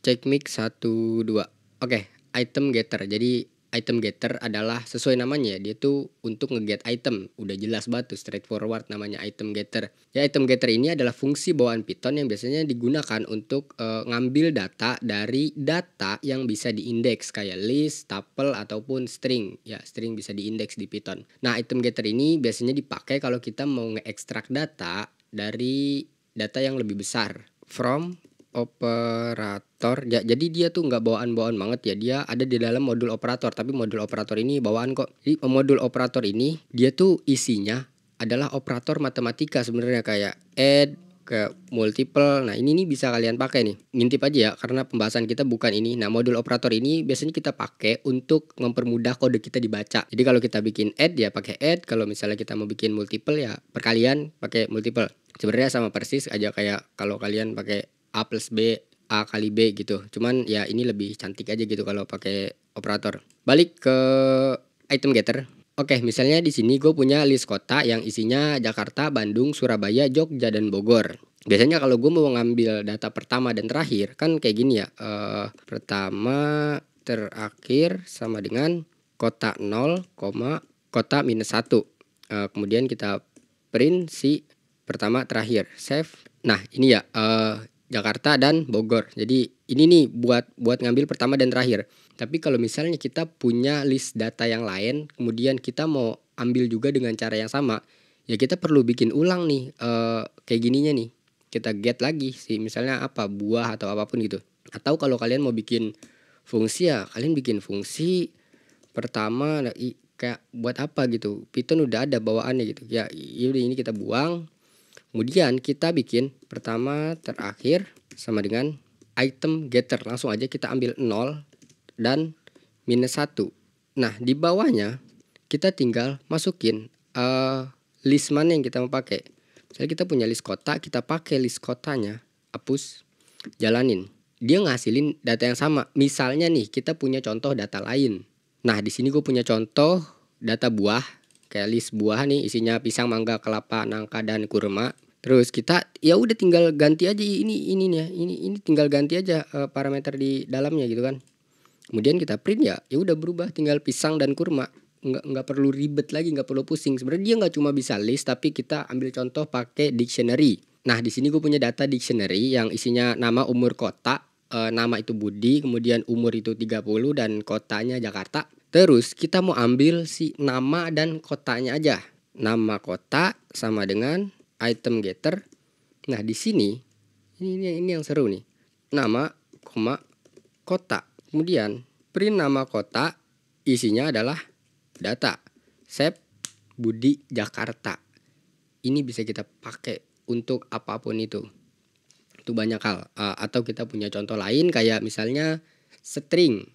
Cek mic 1 2. Oke, okay, item getter. Jadi item getter adalah sesuai namanya dia tuh untuk ngeget item. Udah jelas banget tuh forward namanya item getter. Ya item getter ini adalah fungsi bawaan Python yang biasanya digunakan untuk uh, ngambil data dari data yang bisa diindeks kayak list, tuple ataupun string. Ya, string bisa diindeks di Python. Nah, item getter ini biasanya dipakai kalau kita mau nge-extract data dari data yang lebih besar from operator ya jadi dia tuh nggak bawaan-bawaan banget ya dia ada di dalam modul operator tapi modul operator ini bawaan kok jadi eh, modul operator ini dia tuh isinya adalah operator matematika sebenarnya kayak add ke multiple. Nah, ini nih bisa kalian pakai nih. Ngintip aja ya karena pembahasan kita bukan ini. Nah, modul operator ini biasanya kita pakai untuk mempermudah kode kita dibaca. Jadi kalau kita bikin add ya pakai add, kalau misalnya kita mau bikin multiple ya perkalian pakai multiple. Sebenarnya sama persis aja kayak kalau kalian pakai A plus B A kali B gitu cuman ya ini lebih cantik aja gitu kalau pakai operator balik ke item getter Oke, misalnya di sini gue punya list kota yang isinya Jakarta, Bandung, Surabaya, Jogja, dan Bogor. Biasanya kalau gue mau ngambil data pertama dan terakhir, kan kayak gini ya. Uh, pertama, terakhir sama dengan kota 0, kota minus 1. Uh, eh, kemudian kita print si pertama terakhir, save. Nah, ini ya, uh, Jakarta dan Bogor. Jadi ini nih buat buat ngambil pertama dan terakhir. Tapi kalau misalnya kita punya list data yang lain, kemudian kita mau ambil juga dengan cara yang sama, ya kita perlu bikin ulang nih uh, kayak gininya nih. Kita get lagi sih misalnya apa buah atau apapun gitu. Atau kalau kalian mau bikin fungsi ya, kalian bikin fungsi pertama nah, kayak buat apa gitu. Python udah ada bawaannya gitu. Ya ini kita buang Kemudian kita bikin pertama terakhir sama dengan item getter. Langsung aja kita ambil 0 dan minus 1. Nah, di bawahnya kita tinggal masukin uh, list mana yang kita mau pakai. Misalnya kita punya list kota, kita pakai list kotanya, hapus, jalanin. Dia ngasilin data yang sama. Misalnya nih, kita punya contoh data lain. Nah, di sini gue punya contoh data buah list buah nih isinya pisang, mangga, kelapa, nangka dan kurma. Terus kita ya udah tinggal ganti aja ini ini nih ya, ini ini tinggal ganti aja uh, parameter di dalamnya gitu kan. Kemudian kita print ya, ya udah berubah tinggal pisang dan kurma. Nggak nggak perlu ribet lagi, nggak perlu pusing. Sebenarnya dia nggak cuma bisa list tapi kita ambil contoh pakai dictionary. Nah, di sini gue punya data dictionary yang isinya nama umur kota, e, nama itu Budi, kemudian umur itu 30 dan kotanya Jakarta. Terus kita mau ambil si nama dan kotanya aja. Nama kota sama dengan item getter. Nah, di sini ini ini yang seru nih. Nama, koma kota. Kemudian print nama kota isinya adalah data. Sep Budi Jakarta. Ini bisa kita pakai untuk apapun itu. Itu banyak hal atau kita punya contoh lain kayak misalnya string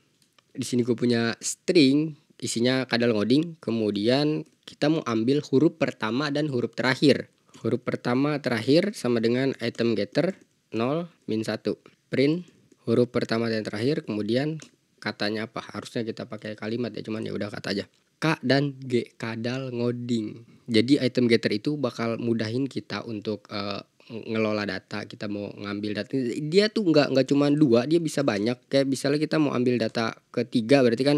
di sini gue punya string isinya kadal ngoding kemudian kita mau ambil huruf pertama dan huruf terakhir huruf pertama terakhir sama dengan item getter 0 min 1 print huruf pertama dan terakhir kemudian katanya apa harusnya kita pakai kalimat ya cuman ya udah kata aja K dan G kadal ngoding jadi item getter itu bakal mudahin kita untuk uh, ngelola data kita mau ngambil data dia tuh nggak nggak cuma dua dia bisa banyak kayak misalnya kita mau ambil data ketiga berarti kan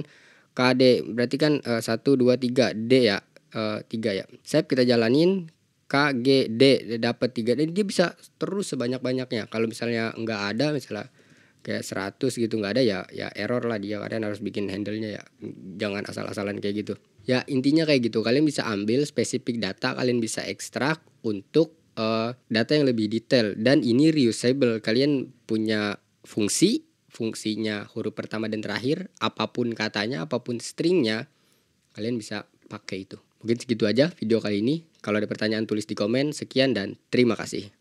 KD berarti kan eh, satu dua tiga D ya eh, tiga ya saya kita jalanin K G D dapat tiga dan dia bisa terus sebanyak banyaknya kalau misalnya nggak ada misalnya kayak 100 gitu nggak ada ya ya error lah dia kalian harus bikin handlenya ya jangan asal-asalan kayak gitu ya intinya kayak gitu kalian bisa ambil spesifik data kalian bisa ekstrak untuk uh, data yang lebih detail dan ini reusable. Kalian punya fungsi, fungsinya huruf pertama dan terakhir, apapun katanya, apapun stringnya, kalian bisa pakai itu. Mungkin segitu aja video kali ini. Kalau ada pertanyaan tulis di komen. Sekian dan terima kasih.